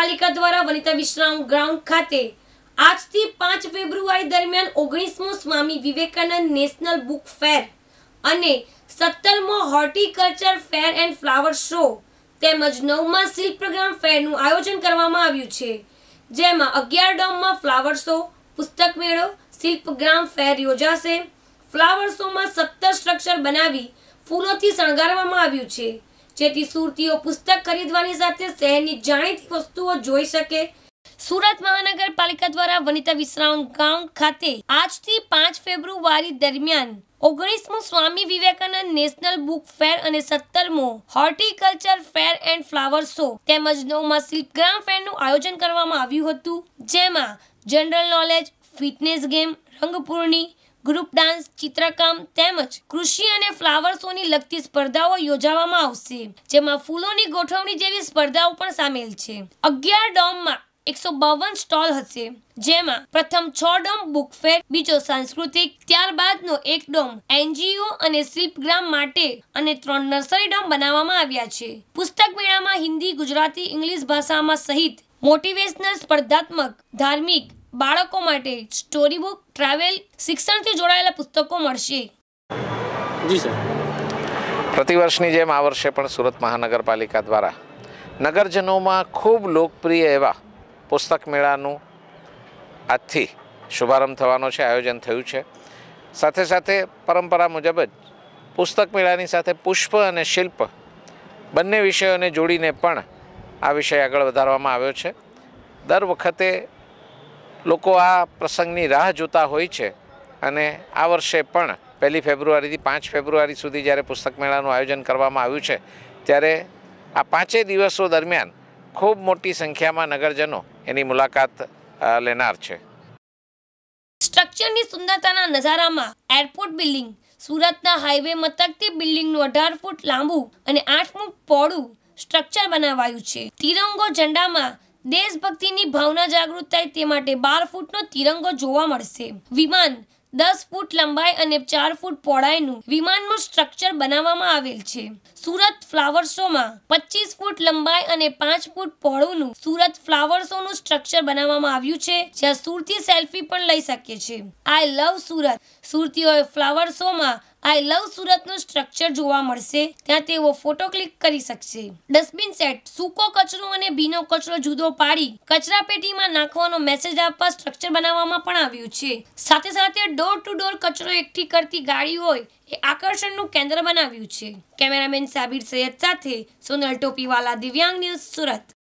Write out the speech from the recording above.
મહાપાલિકા દ્વારા વનિતા વિશ્રામ ગ્રાઉન્ડ ખાતે આજથી પાંચ ફેબ્રુઆરી દરમિયાન ઓગણીસમો Swami Vivekananda national book fair અને સત્તરમો horticulture fair and flower show તેમજ નવમા શિલ્પ પ્રોગ્રામ ફેરનું આયોજન કરવામાં આવ્યું છે જેમાં અગિયાર ડોમમાં ફ્લાવર શો પુસ્તક મેળો શિલ્પગ્રામ ફેર યોજાશે ફ્લાવર શોમાં સત્તર સ્ટ્રક્ચર બનાવી ફૂલોથી શણગારવામાં આવ્યું છે જેથી સુરતીઓ પુસ્તક ખરીદવાની સાથે શહેરની જાણીતી વસ્તુઓ જોઈ શકે સુરત મહાનગરપાલિકા દ્વારા વનિતા વિશ્રામ ગ્રાઉન્ડ ખાતે આજથી પાંચ ફેબ્રુઆરી દરમિયાન ઓગણીસમું Swami Vivekananda national book fair અને સત્તરમો horticulture fair and flower show તેમજ નવમાં શિલ્પગ્રામ ફેરનું આયોજન કરવામાં આવ્યું હતું જેમાં જનરલ નોલેજ ફિટનેસ ગેમ રંગપૂર્ણી ગ્રુપ ડાન્સ ચિત્રકામ તેમજ કૃષિ અને ફ્લાવર શોની લગતી સ્પર્ધાઓ યોજાવામાં આવશે જેમાં ફૂલોની ગોઠવણી જેવી સ્પર્ધાઓ પણ સામેલ છે અગિયાર ડોમમાં એકસો બાવન સ્ટોલ હશે જેમાં પ્રથમ છ ડોમ બુક ફેર બીજો સાંસ્કૃતિક ત્યારબાદનો એક ડોમ એનજીઓ અને શિલ્પગ્રામ માટે અને ત્રણ નર્સરી ડોમ બનાવવામાં આવ્યા છે પુસ્તક મેળામાં હિન્દી ગુજરાતી ઇંગ્લિશ ભાષામાં સહિત મોટિવેશનલ સ્પર્ધાત્મક ધાર્મિક બાળકો માટે સ્ટોરી બુક ટ્રાવેલ શિક્ષણથી જોડાયેલા પુસ્તકો મળશે જી સર પ્રતિવર્ષની જેમ આ વર્ષે પણ સુરત મહાનગરપાલિકા દ્વારા નગરજનોમાં ખૂબ લોકપ્રિય એવા પુસ્તક મેળાનું આજથી શુભારંભ થવાનો છે આયોજન થયું છે સાથે સાથે પરંપરા મુજબ જ પુસ્તક મેળાની સાથે પુષ્પ અને શિલ્પ બંને વિષયોને જોડીને પણ આ વિષય આગળ વધારવામાં આવ્યો છે દર વખતે લોકો આ પ્રસંગની રાહ જોતા હોય છે અને આ વર્ષે પણ પહેલી ફેબ્રુઆરીથી પાંચ ફેબ્રુઆરી સુધી જ્યારે પુસ્તક મેળાનું આયોજન કરવામાં આવ્યું છે ત્યારે આ પાંચેય દિવસો દરમિયાન ખૂબ મોટી સંખ્યામાં નગરજનો એની મુલાકાત લેનાર છે સ્ટ્રક્ચરની સુંદરતાના નજારામાં એરપોર્ટ બિલ્ડિંગ સુરતના હાઈવે મથકથી બિલ્ડિંગનું અઢાર ફૂટ લાંબુ અને આઠ ફૂટ પહોળું સ્ટ્રક્ચર બનાવાયું છે તિરંગો ઝંડામાં દેશભક્તિની ભાવના જાગૃત થાય તે માટે બાર ફૂટનો તિરંગો જોવા મળશે વિમાન દસ ફૂટ લંબાઈ અને ચાર ફૂટ પહોળાઈનું વિમાનનું સ્ટ્રક્ચર બનાવવામાં આવેલ છે સુરત ફ્લાવર શોમાં પચીસ ફૂટ લંબાઈ અને પાંચ ફૂટ પહોળુંનું સુરત ફ્લાવર શોનું સ્ટ્રક્ચર બનાવવામાં આવ્યું છે જ્યાં સુરતી સેલ્ફી પણ લઈ શકે છે આઈ લવ સુરત સુરતીઓએ ફ્લાવર શોમાં આઈ લવ સુરતનું સ્ટ્રક્ચર જોવા મળશે ત્યાં તેઓ ફોટો ક્લિક કરી શકશે ડસ્ટબિન સેટ સૂકો કચરો અને ભીનો કચરો જુદો પાડી કચરા પેટીમાં નાખવાનો મેસેજ આપવા સ્ટ્રક્ચર બનાવવામાં પણ આવ્યું છે સાથે સાથે ડોર ટુ ડોર કચરો એકઠી કરતી ગાડી હોય એ આકર્ષણનું કેન્દ્ર બનાવ્યું છે કેમેરામેન સાબિર સૈયદ સાથે સોનલ ટોપીવાલા દિવ્યાંગ ન્યૂઝ સુરત